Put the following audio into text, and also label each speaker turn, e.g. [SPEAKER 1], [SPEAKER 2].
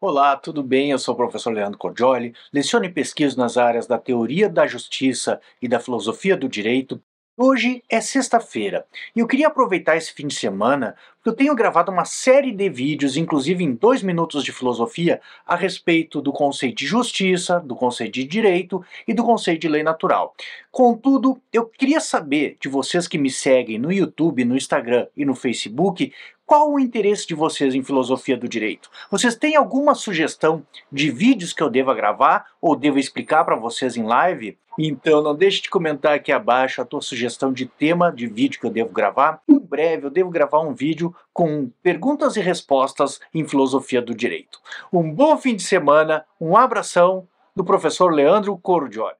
[SPEAKER 1] Olá, tudo bem? Eu sou o professor Leandro Cordioli, leciono e pesquiso nas áreas da teoria da justiça e da filosofia do direito. Hoje é sexta-feira e eu queria aproveitar esse fim de semana porque eu tenho gravado uma série de vídeos, inclusive em dois minutos de filosofia, a respeito do conceito de justiça, do conceito de direito e do conceito de lei natural. Contudo, eu queria saber de vocês que me seguem no YouTube, no Instagram e no Facebook qual o interesse de vocês em filosofia do direito? Vocês têm alguma sugestão de vídeos que eu deva gravar ou devo explicar para vocês em live? Então não deixe de comentar aqui abaixo a tua sugestão de tema de vídeo que eu devo gravar. Em breve eu devo gravar um vídeo com perguntas e respostas em filosofia do direito. Um bom fim de semana, um abração do professor Leandro Cordioli.